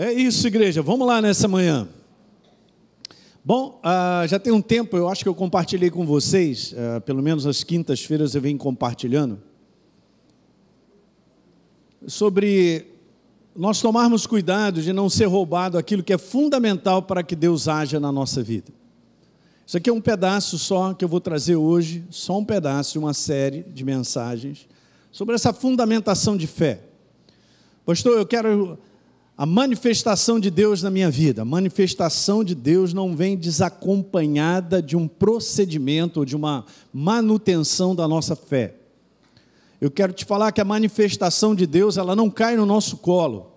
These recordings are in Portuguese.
É isso, igreja. Vamos lá nessa manhã. Bom, ah, já tem um tempo, eu acho que eu compartilhei com vocês, ah, pelo menos as quintas-feiras eu venho compartilhando, sobre nós tomarmos cuidado de não ser roubado aquilo que é fundamental para que Deus haja na nossa vida. Isso aqui é um pedaço só que eu vou trazer hoje, só um pedaço de uma série de mensagens sobre essa fundamentação de fé. Pastor, eu quero a manifestação de Deus na minha vida, a manifestação de Deus não vem desacompanhada de um procedimento ou de uma manutenção da nossa fé. Eu quero te falar que a manifestação de Deus, ela não cai no nosso colo.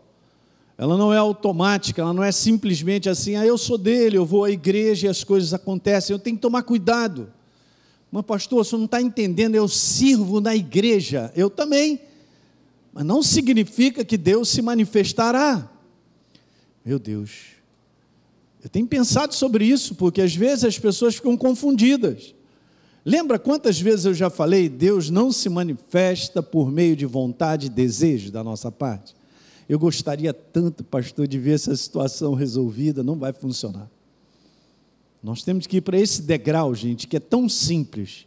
Ela não é automática, ela não é simplesmente assim, ah, eu sou dele, eu vou à igreja e as coisas acontecem. Eu tenho que tomar cuidado. Mas, pastor, você não está entendendo, eu sirvo na igreja. Eu também mas não significa que Deus se manifestará. Meu Deus. Eu tenho pensado sobre isso, porque às vezes as pessoas ficam confundidas. Lembra quantas vezes eu já falei, Deus não se manifesta por meio de vontade e desejo da nossa parte? Eu gostaria tanto, pastor, de ver essa situação resolvida, não vai funcionar. Nós temos que ir para esse degrau, gente, que é tão simples.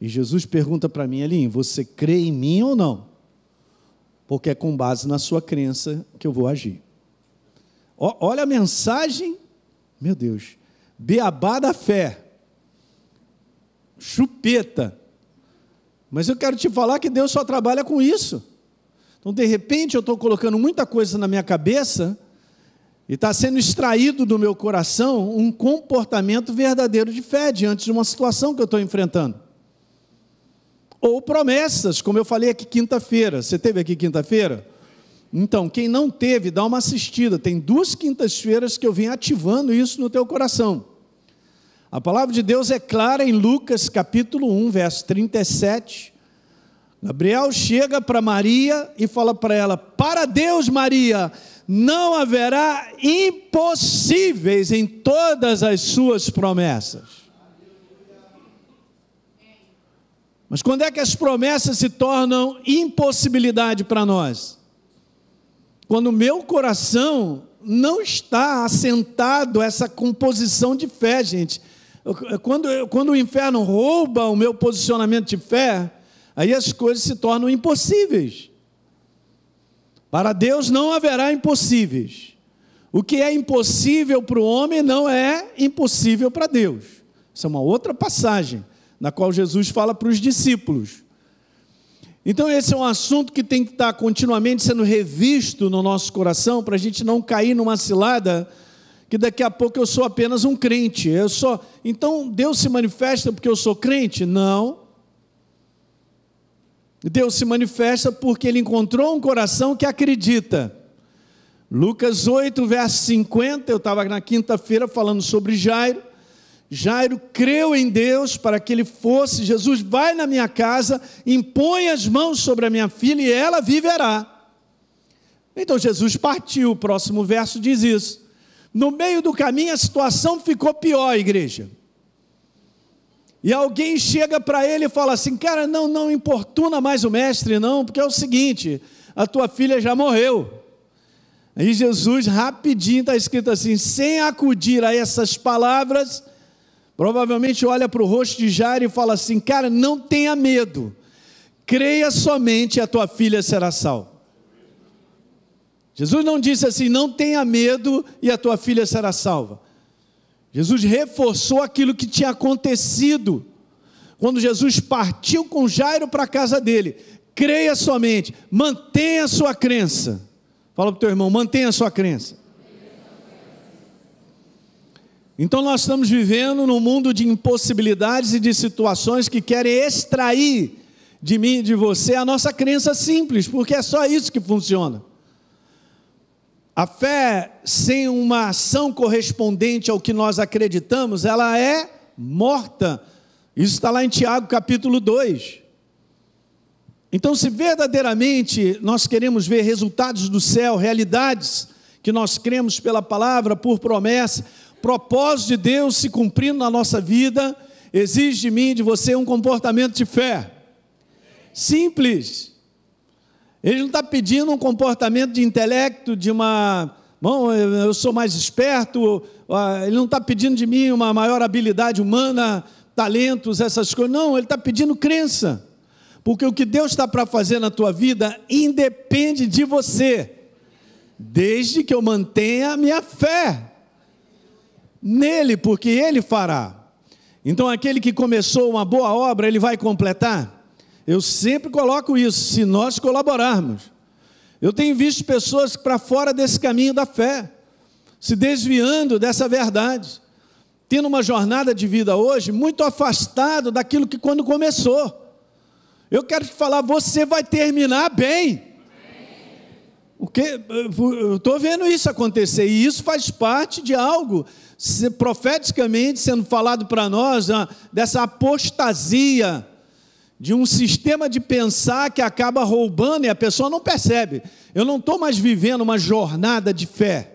E Jesus pergunta para mim, Elim, você crê em mim ou não? Porque é com base na sua crença que eu vou agir olha a mensagem, meu Deus, beabá da fé, chupeta. Mas eu quero te falar que Deus só trabalha com isso. Então, de repente, eu estou colocando muita coisa na minha cabeça e está sendo extraído do meu coração um comportamento verdadeiro de fé diante de uma situação que eu estou enfrentando. Ou promessas, como eu falei aqui quinta-feira. Você teve aqui quinta-feira? Então, quem não teve, dá uma assistida. Tem duas quintas-feiras que eu vim ativando isso no teu coração. A palavra de Deus é clara em Lucas capítulo 1, verso 37. Gabriel chega para Maria e fala para ela: Para Deus, Maria, não haverá impossíveis em todas as suas promessas. Mas quando é que as promessas se tornam impossibilidade para nós? Quando o meu coração não está assentado essa composição de fé, gente. Quando, quando o inferno rouba o meu posicionamento de fé, aí as coisas se tornam impossíveis. Para Deus não haverá impossíveis. O que é impossível para o homem não é impossível para Deus. Isso é uma outra passagem na qual Jesus fala para os discípulos. Então, esse é um assunto que tem que estar continuamente sendo revisto no nosso coração, para a gente não cair numa cilada que daqui a pouco eu sou apenas um crente. Eu só, então Deus se manifesta porque eu sou crente? Não. Deus se manifesta porque ele encontrou um coração que acredita. Lucas 8, verso 50, eu estava na quinta-feira falando sobre Jairo. Jairo creu em Deus para que ele fosse. Jesus vai na minha casa, impõe as mãos sobre a minha filha e ela viverá. Então Jesus partiu, o próximo verso diz isso. No meio do caminho a situação ficou pior, igreja. E alguém chega para ele e fala assim: Cara, não, não importuna mais o mestre, não, porque é o seguinte: a tua filha já morreu. Aí Jesus, rapidinho, está escrito assim: sem acudir a essas palavras, Provavelmente olha para o rosto de Jairo e fala assim: Cara, não tenha medo, creia somente, a tua filha será salva. Jesus não disse assim: Não tenha medo e a tua filha será salva. Jesus reforçou aquilo que tinha acontecido quando Jesus partiu com Jairo para a casa dele. Creia somente, mantenha a sua crença. Fala para o teu irmão: mantenha a sua crença. Então nós estamos vivendo num mundo de impossibilidades e de situações que querem extrair de mim e de você a nossa crença simples, porque é só isso que funciona. A fé sem uma ação correspondente ao que nós acreditamos, ela é morta. Isso está lá em Tiago capítulo 2. Então, se verdadeiramente nós queremos ver resultados do céu, realidades que nós cremos pela palavra, por promessa, propósito de Deus se cumprindo na nossa vida, exige de mim, de você, um comportamento de fé. Simples. Ele não está pedindo um comportamento de intelecto, de uma. Bom, eu sou mais esperto. Ah, ele não está pedindo de mim uma maior habilidade humana, talentos, essas coisas. Não, ele está pedindo crença. Porque o que Deus está para fazer na tua vida independe de você, desde que eu mantenha a minha fé nele, porque ele fará. Então, aquele que começou uma boa obra, ele vai completar. Eu sempre coloco isso, se nós colaborarmos. Eu tenho visto pessoas para fora desse caminho da fé, se desviando dessa verdade, tendo uma jornada de vida hoje muito afastado daquilo que quando começou. Eu quero te falar, você vai terminar bem. O que eu estou vendo isso acontecer e isso faz parte de algo profeticamente sendo falado para nós ah, dessa apostasia de um sistema de pensar que acaba roubando e a pessoa não percebe. Eu não estou mais vivendo uma jornada de fé.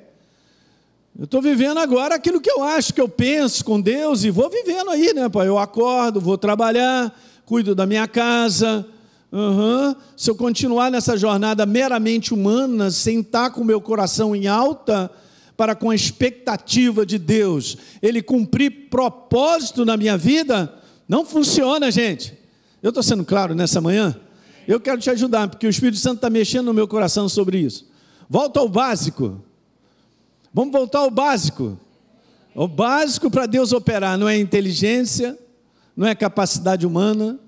Eu estou vivendo agora aquilo que eu acho, que eu penso com Deus e vou vivendo aí, né, pai? Eu acordo, vou trabalhar, cuido da minha casa. Uhum. Se eu continuar nessa jornada meramente humana, sem estar tá com o meu coração em alta, para com a expectativa de Deus, ele cumprir propósito na minha vida, não funciona, gente. Eu estou sendo claro nessa manhã? Eu quero te ajudar, porque o Espírito Santo está mexendo no meu coração sobre isso. Volta ao básico. Vamos voltar ao básico. O básico para Deus operar não é inteligência, não é capacidade humana,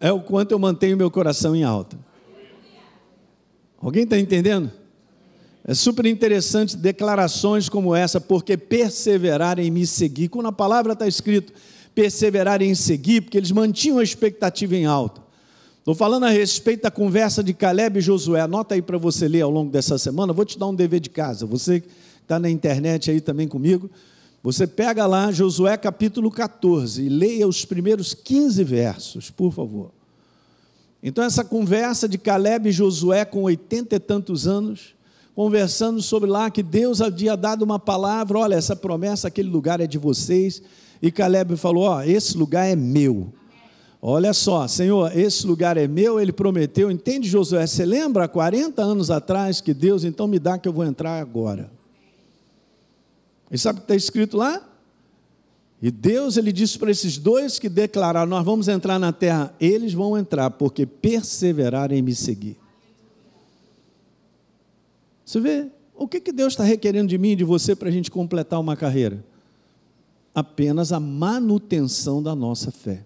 é o quanto eu mantenho meu coração em alta. Alguém está entendendo? É super interessante declarações como essa, porque perseverar em me seguir, quando a palavra está escrito perseverar em seguir, porque eles mantinham a expectativa em alta. Estou falando a respeito da conversa de Caleb e Josué, anota aí para você ler ao longo dessa semana, vou te dar um dever de casa, você que está na internet aí também comigo, você pega lá Josué capítulo 14 e leia os primeiros 15 versos, por favor. Então essa conversa de Caleb e Josué com oitenta e tantos anos, conversando sobre lá que Deus havia dado uma palavra: olha, essa promessa, aquele lugar é de vocês. E Caleb falou: ó, esse lugar é meu. Olha só, Senhor, esse lugar é meu, ele prometeu. Entende, Josué? Você lembra 40 anos atrás que Deus, então me dá que eu vou entrar agora. E sabe o que está escrito lá? E Deus ele disse para esses dois que declararam: Nós vamos entrar na terra, eles vão entrar, porque perseveraram em me seguir. Você vê o que, que Deus está requerendo de mim e de você para a gente completar uma carreira? Apenas a manutenção da nossa fé.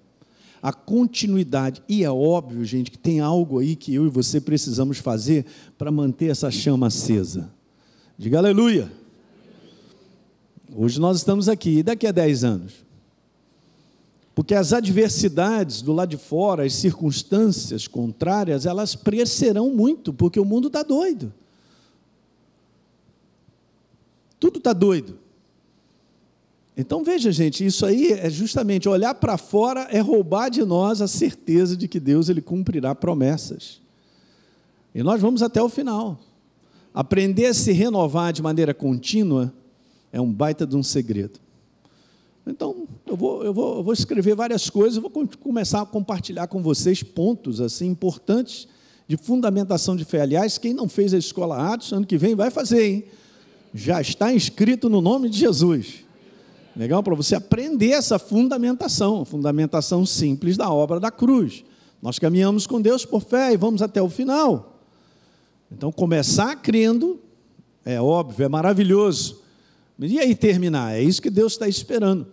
A continuidade. E é óbvio, gente, que tem algo aí que eu e você precisamos fazer para manter essa chama acesa. Diga aleluia. Hoje nós estamos aqui. E daqui a 10 anos? Porque as adversidades do lado de fora, as circunstâncias contrárias, elas crescerão muito, porque o mundo está doido. Tudo está doido. Então veja, gente, isso aí é justamente olhar para fora é roubar de nós a certeza de que Deus ele cumprirá promessas. E nós vamos até o final. Aprender a se renovar de maneira contínua é um baita de um segredo. Então, eu vou, eu vou, eu vou escrever várias coisas, vou começar a compartilhar com vocês pontos assim importantes de fundamentação de fé. Aliás, quem não fez a escola Atos, ano que vem vai fazer, hein? já está inscrito no nome de Jesus. Legal? Para você aprender essa fundamentação, fundamentação simples da obra da cruz. Nós caminhamos com Deus por fé e vamos até o final. Então, começar crendo é óbvio, é maravilhoso. E aí terminar? É isso que Deus está esperando.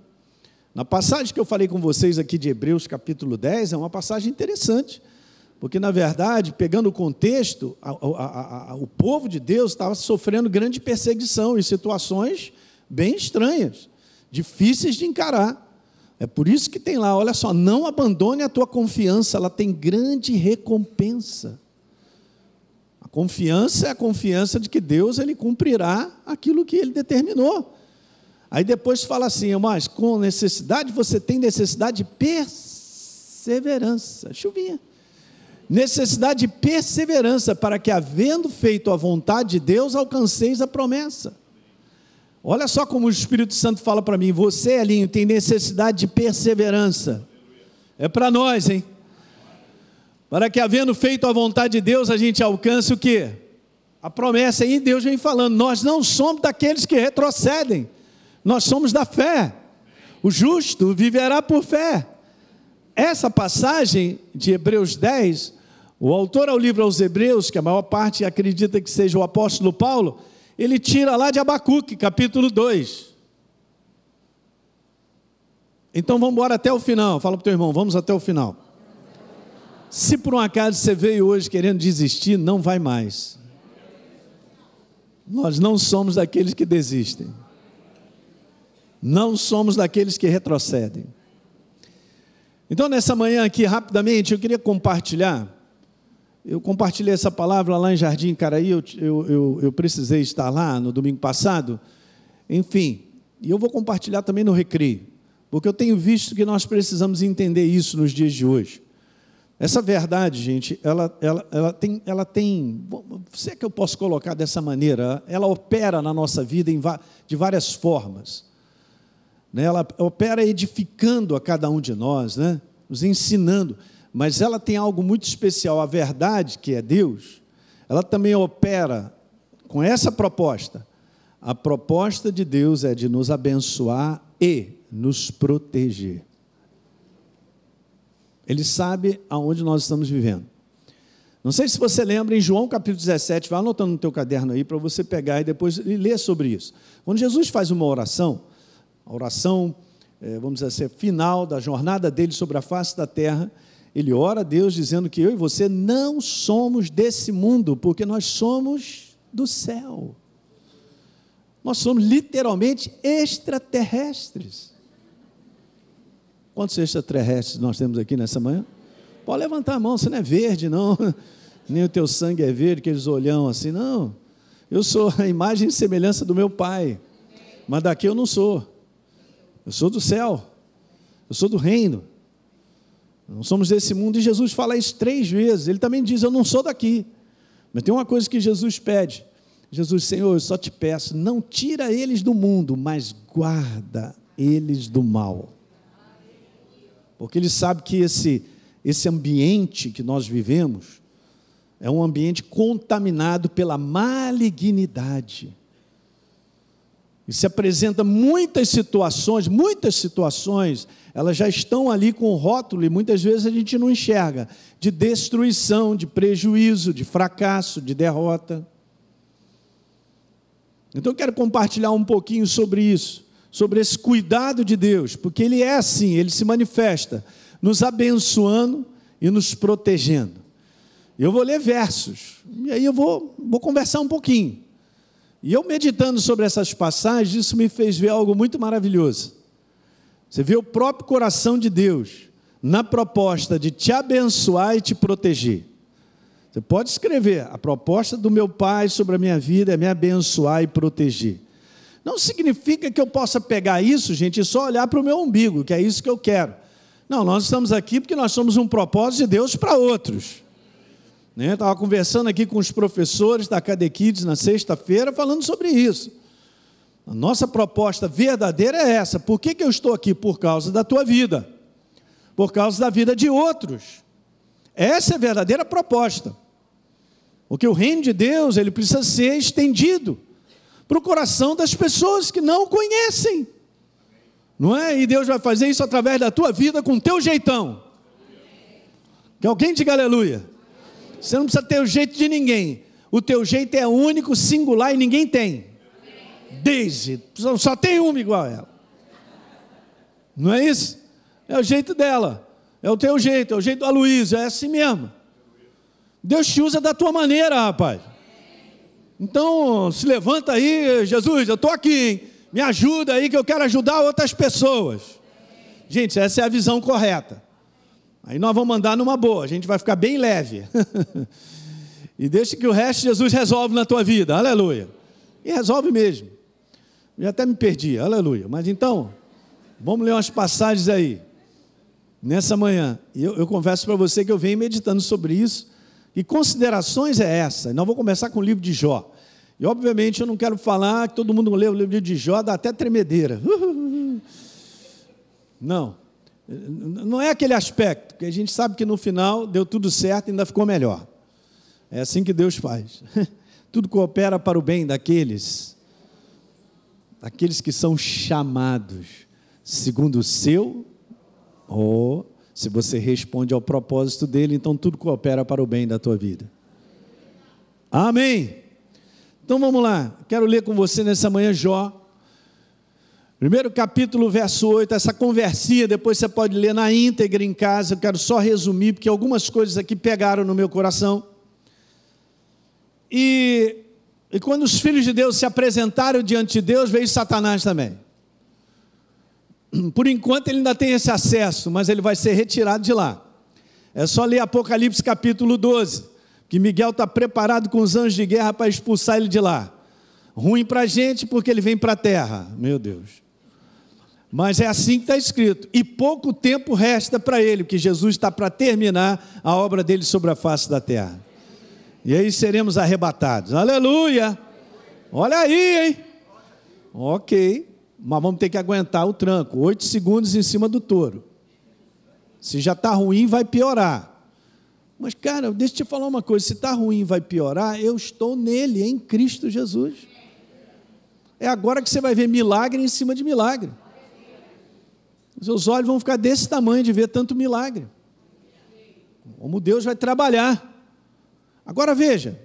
Na passagem que eu falei com vocês aqui de Hebreus, capítulo 10, é uma passagem interessante. Porque, na verdade, pegando o contexto, a, a, a, o povo de Deus estava sofrendo grande perseguição em situações bem estranhas, difíceis de encarar. É por isso que tem lá, olha só, não abandone a tua confiança, ela tem grande recompensa. A confiança é a confiança de que Deus ele cumprirá aquilo que ele determinou. Aí depois fala assim, é mas com necessidade você tem necessidade de perseverança. Chuvinha necessidade de perseverança para que, havendo feito a vontade de Deus, alcanceis a promessa. Olha só como o Espírito Santo fala para mim: você, Elinho, tem necessidade de perseverança. É para nós, hein? Para que, havendo feito a vontade de Deus, a gente alcance o quê? A promessa. E Deus vem falando: nós não somos daqueles que retrocedem, nós somos da fé. O justo viverá por fé essa passagem de Hebreus 10 o autor ao livro aos Hebreus, que a maior parte acredita que seja o apóstolo Paulo, ele tira lá de Abacuque, capítulo 2. Então vamos embora até o final. Fala para o teu irmão, vamos até o final. Se por um acaso você veio hoje querendo desistir, não vai mais. Nós não somos daqueles que desistem. Não somos daqueles que retrocedem. Então, nessa manhã aqui, rapidamente, eu queria compartilhar eu compartilhei essa palavra lá em Jardim Caraí, eu, eu, eu, eu precisei estar lá no domingo passado. Enfim, e eu vou compartilhar também no Recreio, porque eu tenho visto que nós precisamos entender isso nos dias de hoje. Essa verdade, gente, ela, ela, ela, tem, ela tem. Se é que eu posso colocar dessa maneira, ela opera na nossa vida em, de várias formas. Né? Ela opera edificando a cada um de nós, né? nos ensinando mas ela tem algo muito especial. A verdade, que é Deus, ela também opera com essa proposta. A proposta de Deus é de nos abençoar e nos proteger. Ele sabe aonde nós estamos vivendo. Não sei se você lembra em João capítulo 17, vai anotando no teu caderno aí para você pegar e depois ler sobre isso. Quando Jesus faz uma oração, a oração, eh, vamos dizer assim, final da jornada dele sobre a face da terra, ele ora a Deus dizendo que eu e você não somos desse mundo, porque nós somos do céu. Nós somos literalmente extraterrestres. Quantos extraterrestres nós temos aqui nessa manhã? Pode levantar a mão, você não é verde, não. Nem o teu sangue é verde, aqueles olhão assim, não. Eu sou a imagem e semelhança do meu pai. Mas daqui eu não sou. Eu sou do céu. Eu sou do reino. Não somos desse mundo. E Jesus fala isso três vezes. Ele também diz: Eu não sou daqui. Mas tem uma coisa que Jesus pede. Jesus, Senhor, eu só te peço, não tira eles do mundo, mas guarda eles do mal. Porque ele sabe que esse, esse ambiente que nós vivemos é um ambiente contaminado pela malignidade. E se apresenta muitas situações, muitas situações, elas já estão ali com o rótulo e muitas vezes a gente não enxerga, de destruição, de prejuízo, de fracasso, de derrota. Então eu quero compartilhar um pouquinho sobre isso, sobre esse cuidado de Deus, porque ele é assim, ele se manifesta, nos abençoando e nos protegendo. Eu vou ler versos, e aí eu vou, vou conversar um pouquinho. E eu meditando sobre essas passagens, isso me fez ver algo muito maravilhoso. Você vê o próprio coração de Deus na proposta de te abençoar e te proteger. Você pode escrever: a proposta do meu Pai sobre a minha vida é me abençoar e proteger. Não significa que eu possa pegar isso, gente, e só olhar para o meu umbigo, que é isso que eu quero. Não, nós estamos aqui porque nós somos um propósito de Deus para outros. Né? Estava conversando aqui com os professores da Cadequides na sexta-feira, falando sobre isso. A nossa proposta verdadeira é essa. Por que, que eu estou aqui? Por causa da tua vida, por causa da vida de outros. Essa é a verdadeira proposta. Porque o reino de Deus ele precisa ser estendido para o coração das pessoas que não conhecem. Não é? E Deus vai fazer isso através da tua vida com o teu jeitão. Que alguém diga aleluia. Você não precisa ter o jeito de ninguém. O teu jeito é único, singular e ninguém tem. Daisy, só tem uma igual a ela. Não é isso? É o jeito dela. É o teu jeito, é o jeito da Luísa, é assim mesmo. Deus te usa da tua maneira, rapaz. Então, se levanta aí, Jesus, eu estou aqui, hein? me ajuda aí que eu quero ajudar outras pessoas. Gente, essa é a visão correta. Aí nós vamos mandar numa boa, a gente vai ficar bem leve. e deixa que o resto Jesus resolve na tua vida, aleluia. E resolve mesmo. Eu até me perdi, aleluia. Mas então, vamos ler umas passagens aí. Nessa manhã, eu, eu confesso para você que eu venho meditando sobre isso. E considerações é essa? Nós vamos começar com o livro de Jó. E obviamente eu não quero falar que todo mundo lê o livro de Jó, dá até tremedeira. Não. Não é aquele aspecto, que a gente sabe que no final deu tudo certo e ainda ficou melhor. É assim que Deus faz. Tudo coopera para o bem daqueles, daqueles que são chamados, segundo o seu, ou se você responde ao propósito dele, então tudo coopera para o bem da tua vida. Amém. Então vamos lá, quero ler com você nessa manhã Jó Primeiro capítulo, verso 8, essa conversinha, depois você pode ler na íntegra em casa, eu quero só resumir, porque algumas coisas aqui pegaram no meu coração. E, e quando os filhos de Deus se apresentaram diante de Deus, veio Satanás também. Por enquanto ele ainda tem esse acesso, mas ele vai ser retirado de lá. É só ler Apocalipse capítulo 12, que Miguel está preparado com os anjos de guerra para expulsar ele de lá. Ruim para a gente porque ele vem para a terra, meu Deus. Mas é assim que está escrito. E pouco tempo resta para ele, porque Jesus está para terminar a obra dele sobre a face da terra. E aí seremos arrebatados. Aleluia! Olha aí, hein? Ok. Mas vamos ter que aguentar o tranco. Oito segundos em cima do touro. Se já está ruim, vai piorar. Mas, cara, deixa eu te falar uma coisa: se está ruim, vai piorar. Eu estou nele, em Cristo Jesus. É agora que você vai ver milagre em cima de milagre. Os seus olhos vão ficar desse tamanho de ver tanto milagre. Como Deus vai trabalhar. Agora veja,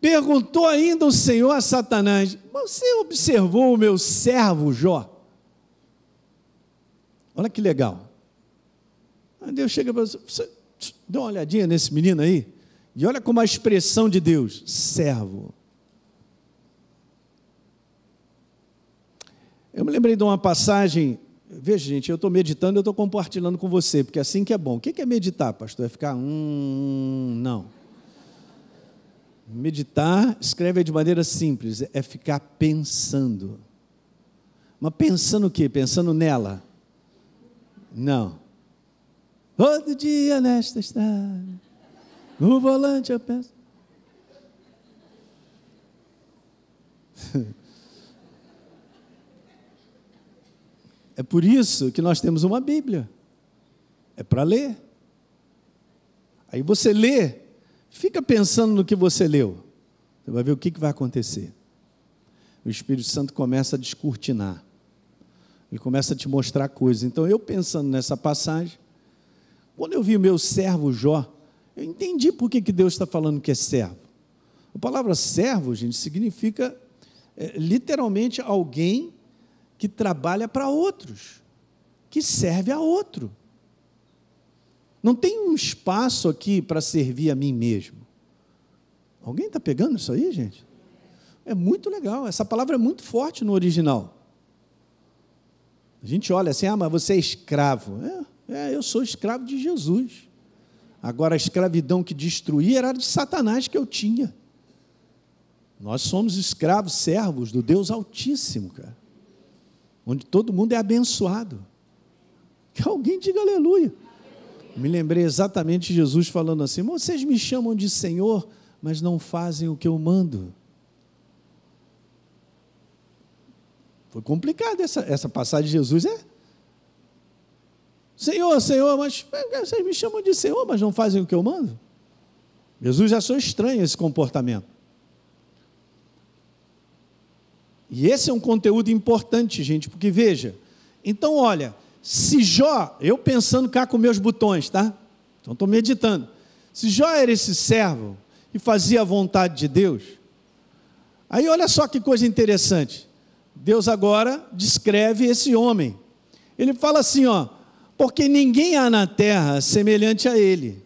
perguntou ainda o Senhor a Satanás: Você observou o meu servo Jó? Olha que legal. Aí Deus chega para você dá uma olhadinha nesse menino aí, e olha como a expressão de Deus: servo. Eu me lembrei de uma passagem Veja, gente, eu estou meditando, eu estou compartilhando com você, porque assim que é bom. O que é meditar, pastor? É ficar, um hum, hum", não. Meditar, escreve de maneira simples, é ficar pensando. Mas pensando o quê? Pensando nela? Não. Todo dia nesta estrada, no volante eu penso. É por isso que nós temos uma Bíblia. É para ler. Aí você lê, fica pensando no que você leu. Você vai ver o que, que vai acontecer. O Espírito Santo começa a descortinar. Ele começa a te mostrar coisas. Então, eu pensando nessa passagem, quando eu vi o meu servo Jó, eu entendi por que, que Deus está falando que é servo. A palavra servo, gente, significa é, literalmente alguém que trabalha para outros, que serve a outro. Não tem um espaço aqui para servir a mim mesmo. Alguém está pegando isso aí, gente? É muito legal. Essa palavra é muito forte no original. A gente olha assim, ah, mas você é escravo. É, é eu sou escravo de Jesus. Agora, a escravidão que destruía era de Satanás que eu tinha. Nós somos escravos, servos do Deus Altíssimo, cara onde todo mundo é abençoado. Que alguém diga aleluia. Me lembrei exatamente de Jesus falando assim: vocês me chamam de Senhor, mas não fazem o que eu mando. Foi complicado essa, essa passagem de Jesus, é? Senhor, Senhor, mas eh, vocês me chamam de Senhor, mas não fazem o que eu mando? Jesus achou estranho esse comportamento. E esse é um conteúdo importante, gente, porque veja. Então, olha, se Jó, eu pensando cá com meus botões, tá? Então estou meditando. Se Jó era esse servo e fazia a vontade de Deus, aí olha só que coisa interessante. Deus agora descreve esse homem. Ele fala assim, ó, porque ninguém há na terra semelhante a ele.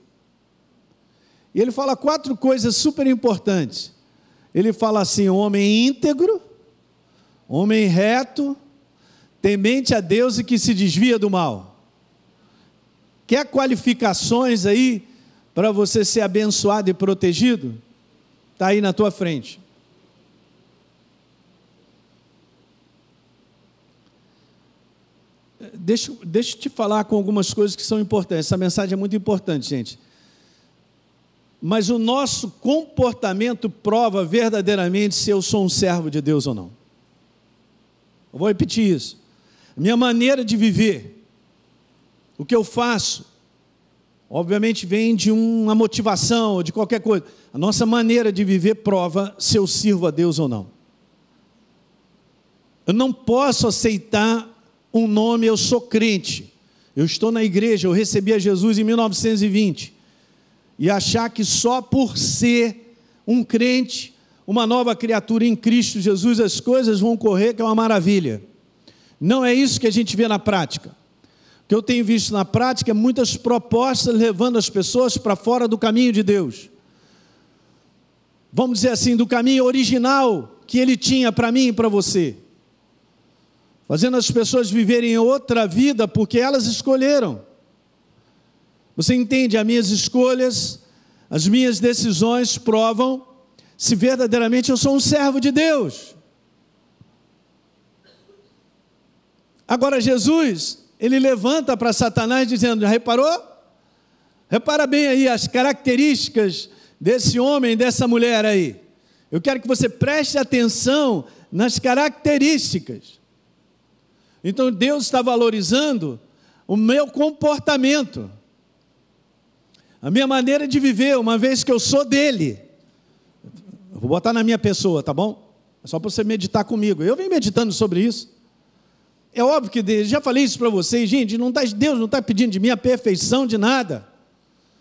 E ele fala quatro coisas super importantes. Ele fala assim: homem íntegro, Homem reto, temente a Deus e que se desvia do mal. Quer qualificações aí para você ser abençoado e protegido? Está aí na tua frente. Deixa, deixa eu te falar com algumas coisas que são importantes. Essa mensagem é muito importante, gente. Mas o nosso comportamento prova verdadeiramente se eu sou um servo de Deus ou não. Eu vou repetir isso. Minha maneira de viver, o que eu faço, obviamente vem de uma motivação, de qualquer coisa. A nossa maneira de viver prova se eu sirvo a Deus ou não. Eu não posso aceitar um nome, eu sou crente. Eu estou na igreja, eu recebi a Jesus em 1920. E achar que só por ser um crente uma nova criatura em Cristo Jesus, as coisas vão correr, que é uma maravilha. Não é isso que a gente vê na prática. O que eu tenho visto na prática é muitas propostas levando as pessoas para fora do caminho de Deus. Vamos dizer assim, do caminho original que ele tinha para mim e para você. Fazendo as pessoas viverem outra vida porque elas escolheram. Você entende? As minhas escolhas, as minhas decisões provam se verdadeiramente eu sou um servo de Deus. Agora Jesus, ele levanta para Satanás dizendo: reparou? Repara bem aí as características desse homem, dessa mulher aí. Eu quero que você preste atenção nas características. Então Deus está valorizando o meu comportamento, a minha maneira de viver, uma vez que eu sou dele. Eu vou botar na minha pessoa, tá bom? É só para você meditar comigo. Eu venho meditando sobre isso. É óbvio que Deus, já falei isso para vocês, gente, não tá, Deus não está pedindo de mim a perfeição de nada.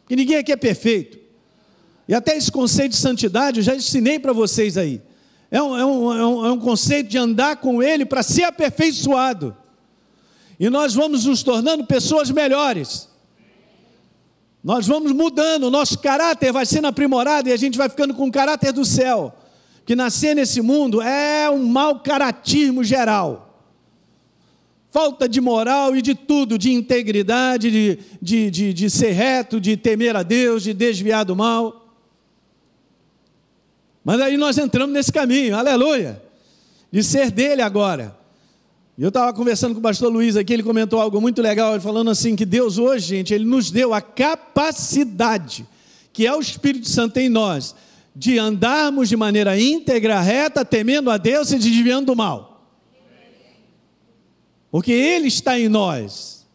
Que ninguém aqui é perfeito. E até esse conceito de santidade eu já ensinei para vocês aí. É, é um, é, um, é um, conceito de andar com Ele para ser aperfeiçoado. E nós vamos nos tornando pessoas melhores. Nós vamos mudando, o nosso caráter vai sendo aprimorado e a gente vai ficando com o caráter do céu. Que nascer nesse mundo é um mau caratismo geral. Falta de moral e de tudo, de integridade, de, de, de, de ser reto, de temer a Deus, de desviar do mal. Mas aí nós entramos nesse caminho, aleluia, de ser dele agora. E eu estava conversando com o pastor Luiz aqui, ele comentou algo muito legal, ele falando assim: que Deus hoje, gente, ele nos deu a capacidade, que é o Espírito Santo em nós, de andarmos de maneira íntegra, reta, temendo a Deus e desviando do mal. Porque Ele está em nós.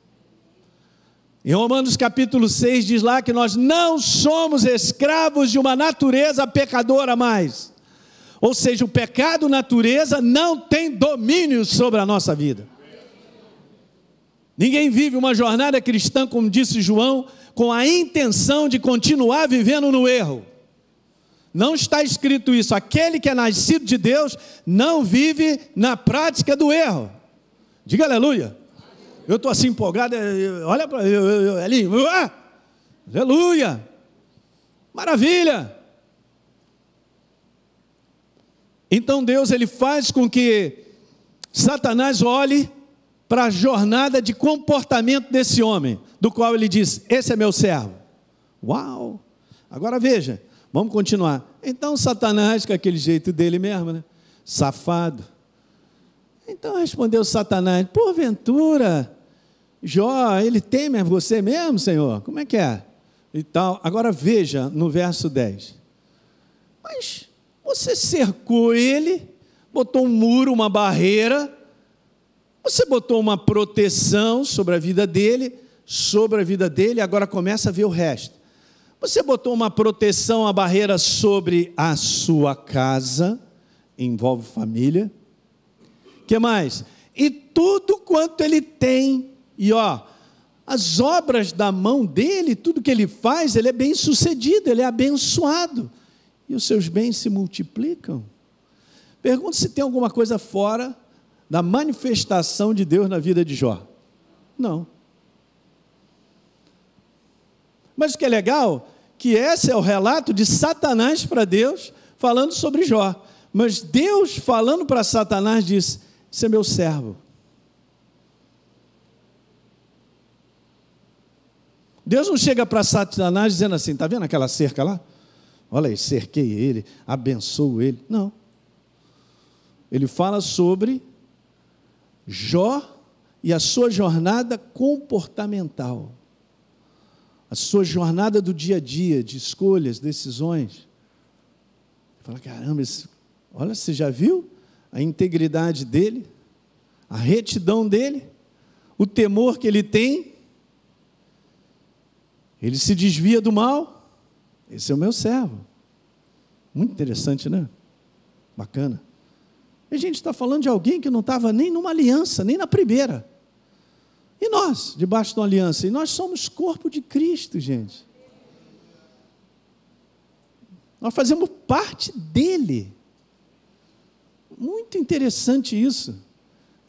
Em Romanos capítulo 6 diz lá que nós não somos escravos de uma natureza pecadora mais. Ou seja, o pecado natureza não tem domínio sobre a nossa vida. Ninguém vive uma jornada cristã, como disse João, com a intenção de continuar vivendo no erro. Não está escrito isso. Aquele que é nascido de Deus não vive na prática do erro. Diga aleluia. Eu estou assim empolgado. É, olha para. Elinho. aleluia. Maravilha. Então Deus ele faz com que Satanás olhe para a jornada de comportamento desse homem, do qual ele diz: "Esse é meu servo". Uau! Agora veja, vamos continuar. Então Satanás, com aquele jeito dele mesmo, né? Safado. Então respondeu Satanás: "Porventura, Jó, ele teme a você mesmo, Senhor? Como é que é?" E tal. Agora veja no verso 10. Mas você cercou ele, botou um muro, uma barreira, você botou uma proteção sobre a vida dele, sobre a vida dele, agora começa a ver o resto. Você botou uma proteção, uma barreira sobre a sua casa, envolve família. Que mais? E tudo quanto ele tem. E ó, as obras da mão dele, tudo que ele faz, ele é bem sucedido, ele é abençoado e os seus bens se multiplicam? Pergunto se tem alguma coisa fora da manifestação de Deus na vida de Jó. Não. Mas o que é legal, que esse é o relato de Satanás para Deus falando sobre Jó. Mas Deus falando para Satanás diz: "Você é meu servo". Deus não chega para Satanás dizendo assim: "Tá vendo aquela cerca lá? olha aí, cerquei ele, abençoo ele. Não. Ele fala sobre Jó e a sua jornada comportamental. A sua jornada do dia a dia, de escolhas, decisões. Fala, caramba, esse, olha, você já viu a integridade dele, a retidão dele, o temor que ele tem. Ele se desvia do mal, esse é o meu servo. Muito interessante, né? Bacana. E a gente está falando de alguém que não estava nem numa aliança, nem na primeira. E nós, debaixo de uma aliança? E nós somos corpo de Cristo, gente. Nós fazemos parte dele. Muito interessante isso.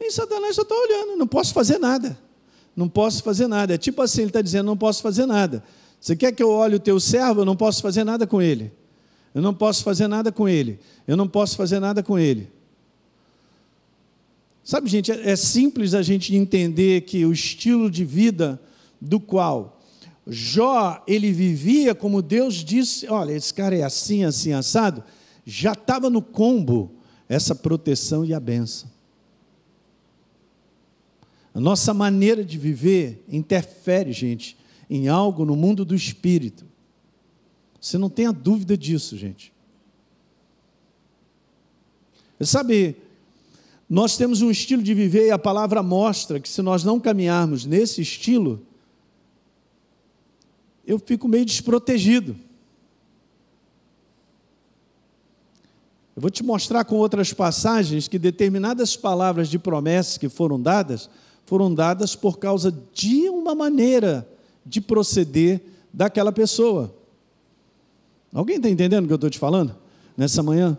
E Satanás já está olhando, não posso fazer nada. Não posso fazer nada. É tipo assim, ele está dizendo, não posso fazer nada. Você quer que eu olhe o teu servo? Eu não posso fazer nada com ele. Eu não posso fazer nada com ele. Eu não posso fazer nada com ele. Sabe, gente, é, é simples a gente entender que o estilo de vida do qual Jó ele vivia, como Deus disse, olha, esse cara é assim, assim, assado, já estava no combo essa proteção e a benção. A nossa maneira de viver interfere, gente, em algo no mundo do espírito. Você não tenha dúvida disso, gente. Sabe, nós temos um estilo de viver e a palavra mostra que se nós não caminharmos nesse estilo, eu fico meio desprotegido. Eu vou te mostrar com outras passagens que determinadas palavras de promessas que foram dadas, foram dadas por causa de uma maneira de proceder daquela pessoa. Alguém está entendendo o que eu estou te falando nessa manhã?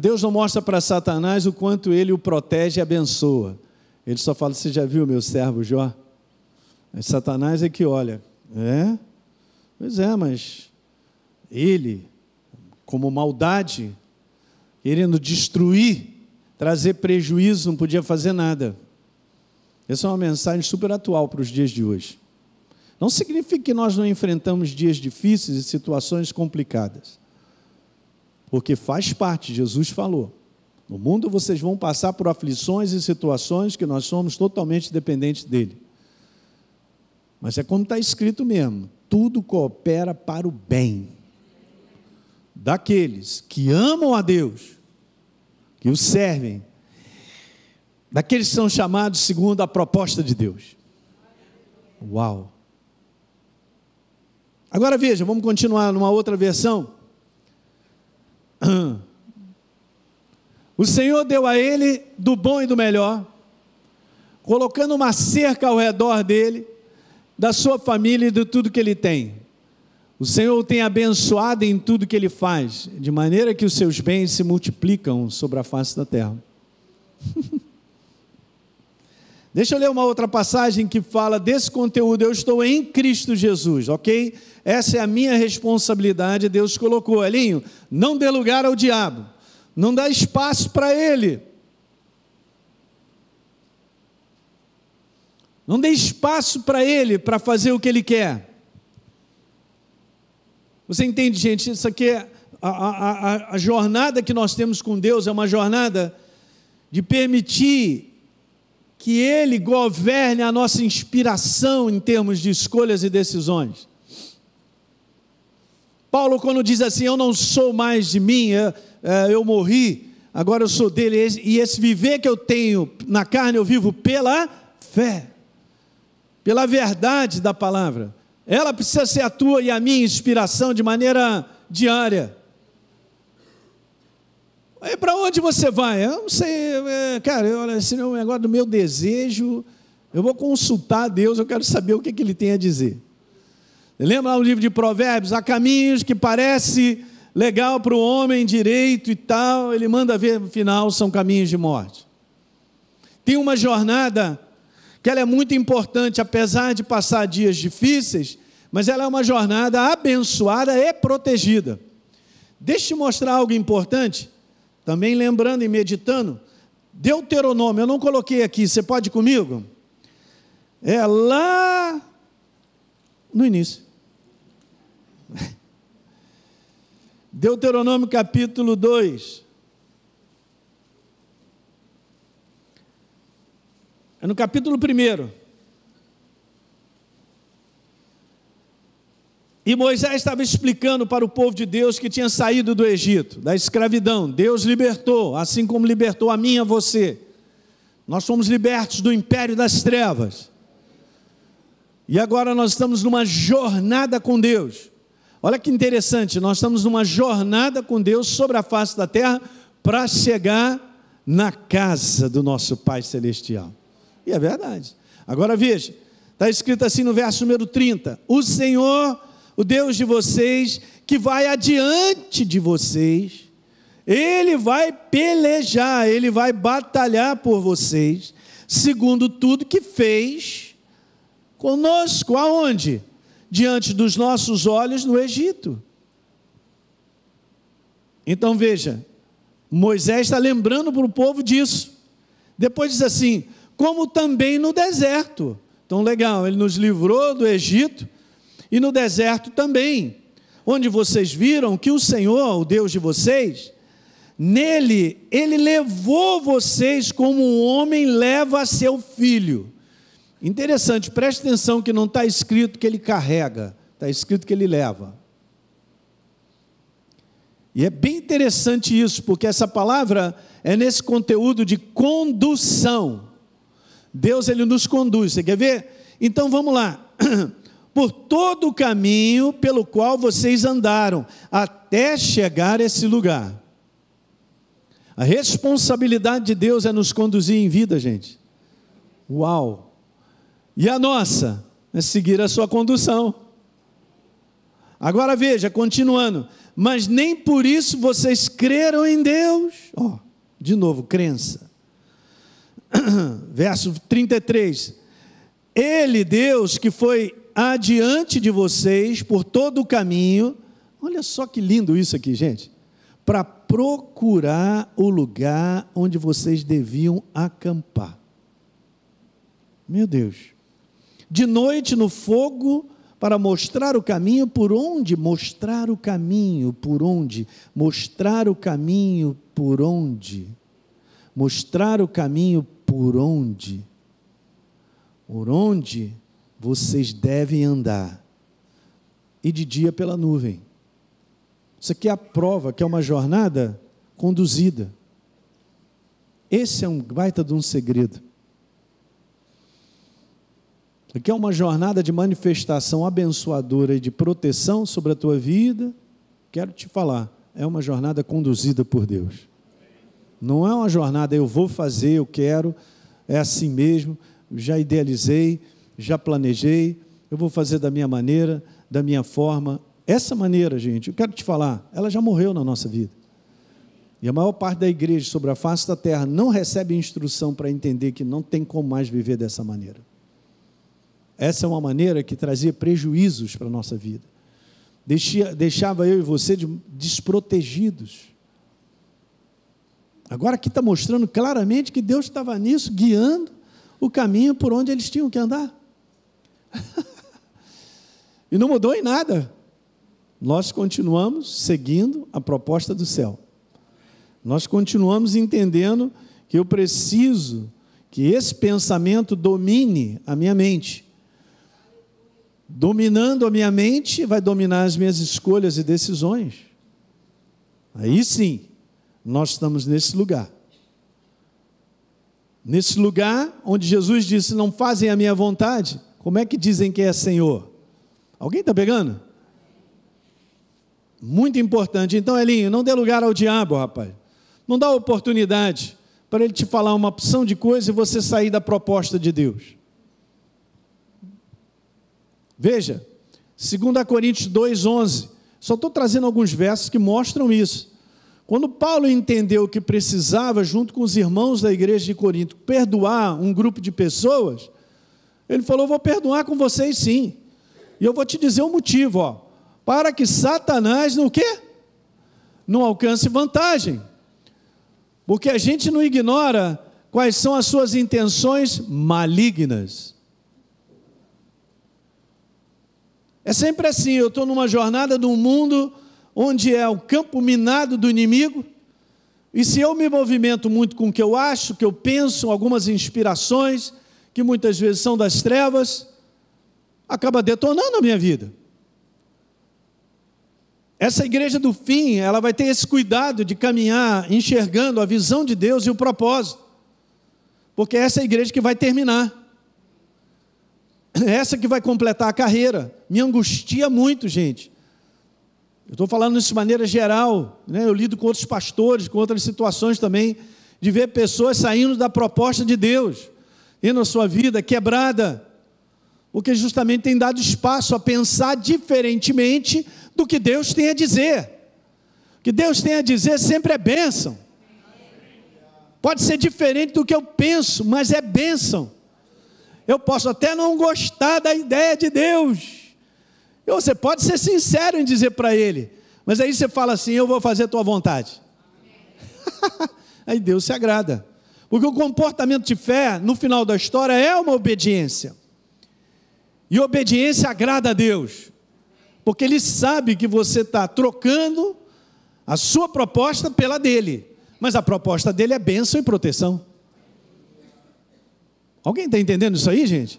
Deus não mostra para Satanás o quanto ele o protege e abençoa. Ele só fala: Você já viu meu servo Jó? Mas Satanás é que olha, é? Pois é, mas ele, como maldade, querendo destruir, trazer prejuízo, não podia fazer nada. Essa é uma mensagem super atual para os dias de hoje. Não significa que nós não enfrentamos dias difíceis e situações complicadas, porque faz parte, Jesus falou. No mundo vocês vão passar por aflições e situações que nós somos totalmente dependentes dele. Mas é como está escrito mesmo: tudo coopera para o bem daqueles que amam a Deus, que o servem, daqueles que são chamados segundo a proposta de Deus. Uau! Agora veja, vamos continuar numa outra versão. O Senhor deu a ele do bom e do melhor, colocando uma cerca ao redor dele, da sua família e de tudo que ele tem. O Senhor o tem abençoado em tudo que ele faz, de maneira que os seus bens se multiplicam sobre a face da terra. Deixa eu ler uma outra passagem que fala desse conteúdo. Eu estou em Cristo Jesus, ok? Essa é a minha responsabilidade. Deus colocou, Elinho, não dê lugar ao diabo, não dá espaço para ele. Não dê espaço para ele para fazer o que ele quer. Você entende, gente? Isso aqui é a, a, a, a jornada que nós temos com Deus é uma jornada de permitir que Ele governe a nossa inspiração em termos de escolhas e decisões. Paulo, quando diz assim: Eu não sou mais de mim, eu, é, eu morri, agora eu sou dele, e esse viver que eu tenho na carne eu vivo pela fé, pela verdade da palavra. Ela precisa ser a tua e a minha inspiração de maneira diária. Aí para onde você vai? Eu não sei, é, cara, eu, olha, esse é agora negócio do meu desejo. Eu vou consultar a Deus, eu quero saber o que, que ele tem a dizer. Lembra lá o livro de Provérbios? Há caminhos que parece legal para o homem direito e tal, ele manda ver, no final, são caminhos de morte. Tem uma jornada que ela é muito importante, apesar de passar dias difíceis, mas ela é uma jornada abençoada e protegida. Deixa eu te mostrar algo importante também lembrando e meditando, Deuteronômio, eu não coloquei aqui, você pode ir comigo? É lá no início. Deuteronômio capítulo 2. É no capítulo 1. E Moisés estava explicando para o povo de Deus que tinha saído do Egito, da escravidão. Deus libertou, assim como libertou a mim e a você. Nós fomos libertos do império das trevas. E agora nós estamos numa jornada com Deus. Olha que interessante, nós estamos numa jornada com Deus sobre a face da terra para chegar na casa do nosso Pai Celestial. E é verdade. Agora veja, está escrito assim no verso número 30: O Senhor o Deus de vocês, que vai adiante de vocês, ele vai pelejar, ele vai batalhar por vocês, segundo tudo que fez conosco, aonde? Diante dos nossos olhos no Egito. Então veja, Moisés está lembrando para o povo disso. Depois diz assim: como também no deserto. Então, legal, ele nos livrou do Egito, e no deserto também, onde vocês viram que o Senhor, o Deus de vocês, nele, ele levou vocês como um homem leva seu filho. Interessante, preste atenção que não está escrito que ele carrega, está escrito que ele leva. E é bem interessante isso, porque essa palavra é nesse conteúdo de condução. Deus ele nos conduz. Você quer ver? Então vamos lá. por todo o caminho pelo qual vocês andaram, até chegar a esse lugar. A responsabilidade de Deus é nos conduzir em vida, gente. Uau! E a nossa é seguir a sua condução. Agora veja, continuando, mas nem por isso vocês creram em Deus. Ó, oh, de novo, crença. Verso 33. Ele, Deus, que foi adiante de vocês por todo o caminho. Olha só que lindo isso aqui, gente. Para procurar o lugar onde vocês deviam acampar. Meu Deus. De noite no fogo para mostrar o caminho por onde mostrar o caminho por onde mostrar o caminho por onde mostrar o caminho por onde por onde vocês devem andar, e de dia pela nuvem. Isso aqui é a prova que é uma jornada conduzida. Esse é um baita de um segredo. Aqui é uma jornada de manifestação abençoadora e de proteção sobre a tua vida. Quero te falar, é uma jornada conduzida por Deus. Não é uma jornada eu vou fazer, eu quero, é assim mesmo, já idealizei já planejei, eu vou fazer da minha maneira, da minha forma. Essa maneira, gente, eu quero te falar, ela já morreu na nossa vida. E a maior parte da igreja sobre a face da terra não recebe instrução para entender que não tem como mais viver dessa maneira. Essa é uma maneira que trazia prejuízos para a nossa vida. Deixia, deixava eu e você de, desprotegidos. Agora aqui está mostrando claramente que Deus estava nisso, guiando o caminho por onde eles tinham que andar. E não mudou em nada. Nós continuamos seguindo a proposta do céu. Nós continuamos entendendo que eu preciso que esse pensamento domine a minha mente. Dominando a minha mente, vai dominar as minhas escolhas e decisões. Aí sim, nós estamos nesse lugar. Nesse lugar onde Jesus disse: Não fazem a minha vontade, como é que dizem que é Senhor? Alguém está pegando? Muito importante. Então, Elinho, não dê lugar ao diabo, rapaz. Não dá oportunidade para ele te falar uma opção de coisa e você sair da proposta de Deus. Veja, 2 Coríntios 2,11. Só estou trazendo alguns versos que mostram isso. Quando Paulo entendeu que precisava, junto com os irmãos da igreja de Corinto, perdoar um grupo de pessoas, ele falou: Vou perdoar com vocês sim. E eu vou te dizer o motivo, ó, para que Satanás no quê? Não alcance vantagem. Porque a gente não ignora quais são as suas intenções malignas. É sempre assim, eu estou numa jornada num mundo onde é o campo minado do inimigo, e se eu me movimento muito com o que eu acho, o que eu penso, algumas inspirações, que muitas vezes são das trevas, acaba detonando a minha vida. Essa igreja do fim, ela vai ter esse cuidado de caminhar enxergando a visão de Deus e o propósito. Porque é essa é a igreja que vai terminar. É essa que vai completar a carreira. Me angustia muito, gente. Eu estou falando isso de maneira geral. Né? Eu lido com outros pastores, com outras situações também, de ver pessoas saindo da proposta de Deus, indo a sua vida quebrada porque justamente tem dado espaço a pensar diferentemente do que Deus tem a dizer. O que Deus tem a dizer sempre é bênção. Pode ser diferente do que eu penso, mas é bênção. Eu posso até não gostar da ideia de Deus. Você pode ser sincero em dizer para Ele, mas aí você fala assim: Eu vou fazer a tua vontade. aí Deus se agrada. Porque o comportamento de fé, no final da história, é uma obediência. E obediência agrada a Deus, porque Ele sabe que você está trocando a sua proposta pela dele, mas a proposta dele é bênção e proteção. Alguém está entendendo isso aí, gente?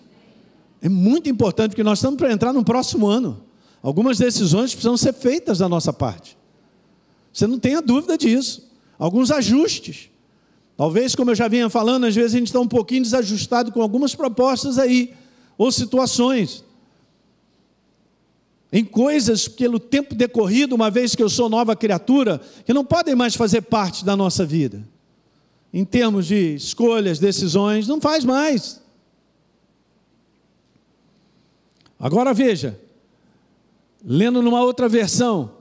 É muito importante, porque nós estamos para entrar no próximo ano. Algumas decisões precisam ser feitas da nossa parte. Você não tenha dúvida disso. Alguns ajustes. Talvez, como eu já vinha falando, às vezes a gente está um pouquinho desajustado com algumas propostas aí ou situações, em coisas pelo tempo decorrido, uma vez que eu sou nova criatura, que não podem mais fazer parte da nossa vida. Em termos de escolhas, decisões, não faz mais. Agora veja, lendo numa outra versão,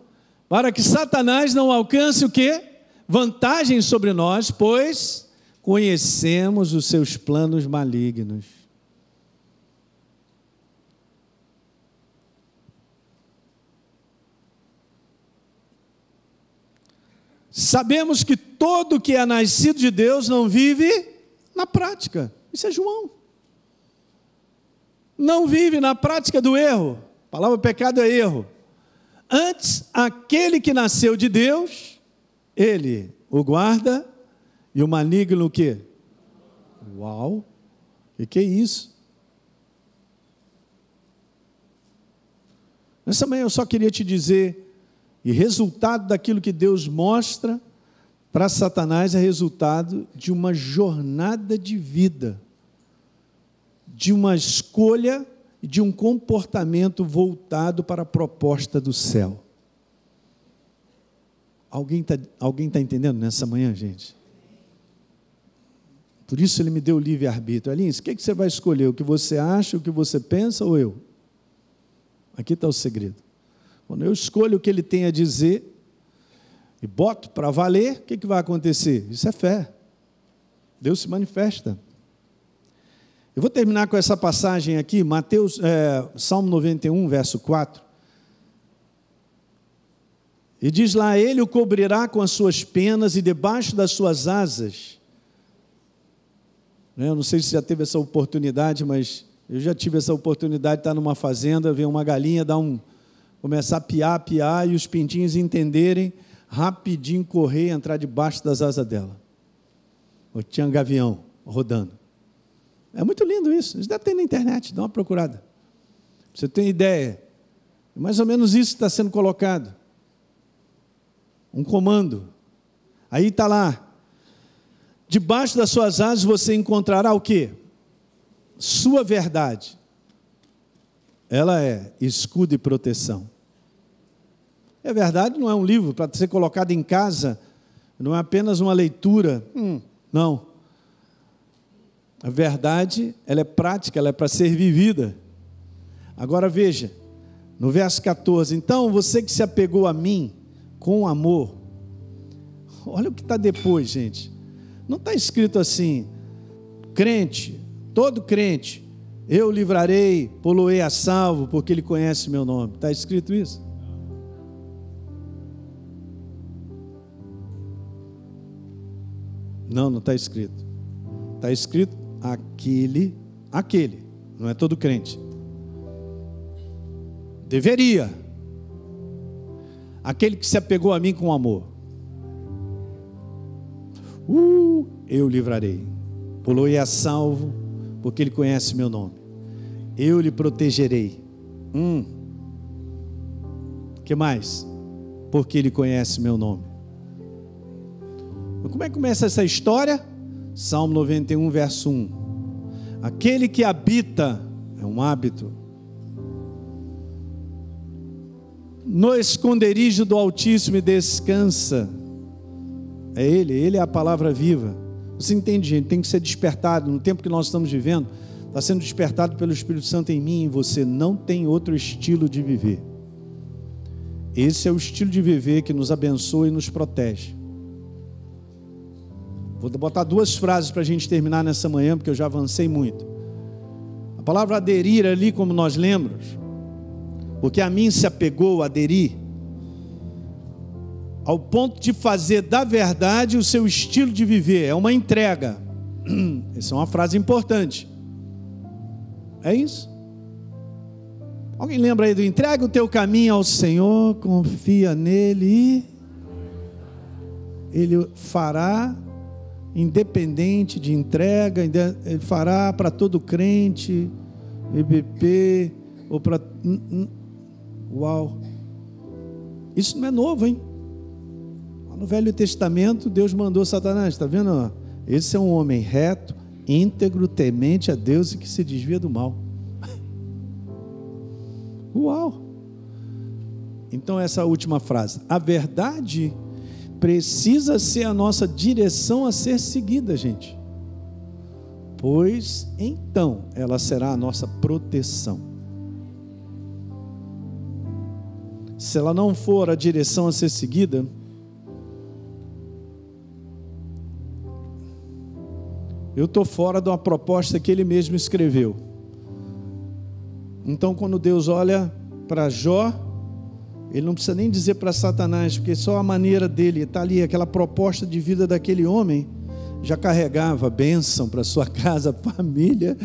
para que Satanás não alcance o que? Vantagem sobre nós, pois conhecemos os seus planos malignos. Sabemos que todo que é nascido de Deus não vive na prática. Isso é João. Não vive na prática do erro. A palavra pecado é erro. Antes, aquele que nasceu de Deus, ele o guarda e o maligno o quê? Uau! O que é isso? Nessa manhã eu só queria te dizer e resultado daquilo que Deus mostra para Satanás é resultado de uma jornada de vida, de uma escolha e de um comportamento voltado para a proposta do céu. Alguém está alguém tá entendendo nessa manhã, gente? Por isso ele me deu o livre-arbítrio. Alins, o que, é que você vai escolher? O que você acha, o que você pensa ou eu? Aqui está o segredo. Quando eu escolho o que ele tem a dizer e boto para valer, o que, que vai acontecer? Isso é fé. Deus se manifesta. Eu vou terminar com essa passagem aqui, Mateus, é, Salmo 91, verso 4. E diz lá: Ele o cobrirá com as suas penas e debaixo das suas asas. Né, eu não sei se já teve essa oportunidade, mas eu já tive essa oportunidade de estar numa fazenda, ver uma galinha dar um, começar a piar, piar e os pintinhos entenderem, rapidinho correr e entrar debaixo das asas dela. O tinha um gavião rodando. É muito lindo isso. Isso deve ter na internet, dá uma procurada. Você tem ideia? É mais ou menos isso está sendo colocado. Um comando. Aí está lá. Debaixo das suas asas você encontrará o quê? Sua verdade. Ela é escudo e proteção. É verdade, não é um livro para ser colocado em casa, não é apenas uma leitura. Hum, não. A verdade, ela é prática, ela é para ser vivida. Agora veja, no verso 14: Então você que se apegou a mim com amor, olha o que está depois, gente. Não está escrito assim, crente, todo crente, eu livrarei, poloei a salvo, porque ele conhece meu nome. Está escrito isso? Não, não está escrito. Está escrito aquele, aquele. Não é todo crente. Deveria. Aquele que se apegou a mim com amor. Uh, eu livrarei. Pulou e é salvo, porque ele conhece meu nome. Eu lhe protegerei. Hum. Que mais? Porque ele conhece meu nome. Mas como é que começa essa história? Salmo 91, verso 1. Aquele que habita, é um hábito, no esconderijo do Altíssimo e descansa. É Ele, Ele é a palavra viva. Você entende, gente? Tem que ser despertado. No tempo que nós estamos vivendo, está sendo despertado pelo Espírito Santo em mim e você. Não tem outro estilo de viver. Esse é o estilo de viver que nos abençoa e nos protege. Vou botar duas frases para a gente terminar nessa manhã, porque eu já avancei muito. A palavra aderir ali, como nós lembramos, porque a mim se apegou aderir, ao ponto de fazer da verdade o seu estilo de viver, é uma entrega. Essa é uma frase importante. É isso. Alguém lembra aí do entrega o teu caminho ao Senhor, confia nele e ele fará independente de entrega, ele fará para todo crente, EBP, ou para. Hum, hum. Uau! Isso não é novo, hein? no Velho Testamento, Deus mandou Satanás, está vendo? Esse é um homem reto, íntegro, temente a Deus e que se desvia do mal. Uau! Então, essa última frase. A verdade precisa ser a nossa direção a ser seguida, gente. Pois então ela será a nossa proteção. Se ela não for a direção a ser seguida, eu estou fora de uma proposta que ele mesmo escreveu. Então, quando Deus olha para Jó, ele não precisa nem dizer para Satanás, porque só a maneira dele, está ali, aquela proposta de vida daquele homem, já carregava bênção para sua casa, família,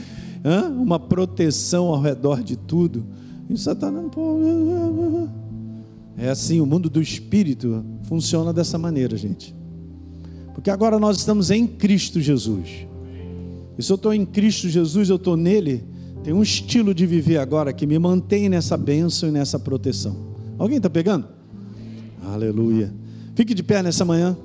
uma proteção ao redor de tudo. E Satanás, pô, é assim, o mundo do espírito funciona dessa maneira, gente. Porque agora nós estamos em Cristo Jesus. E se eu estou em Cristo Jesus, eu estou nele, tem um estilo de viver agora que me mantém nessa bênção e nessa proteção. Alguém está pegando? Aleluia. Fique de pé nessa manhã.